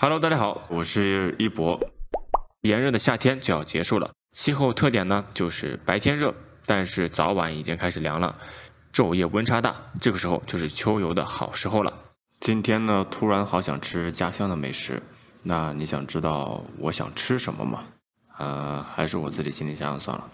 Hello，大家好，我是一博。炎热的夏天就要结束了，气候特点呢就是白天热，但是早晚已经开始凉了，昼夜温差大。这个时候就是秋游的好时候了。今天呢，突然好想吃家乡的美食。那你想知道我想吃什么吗？呃，还是我自己心里想想算了。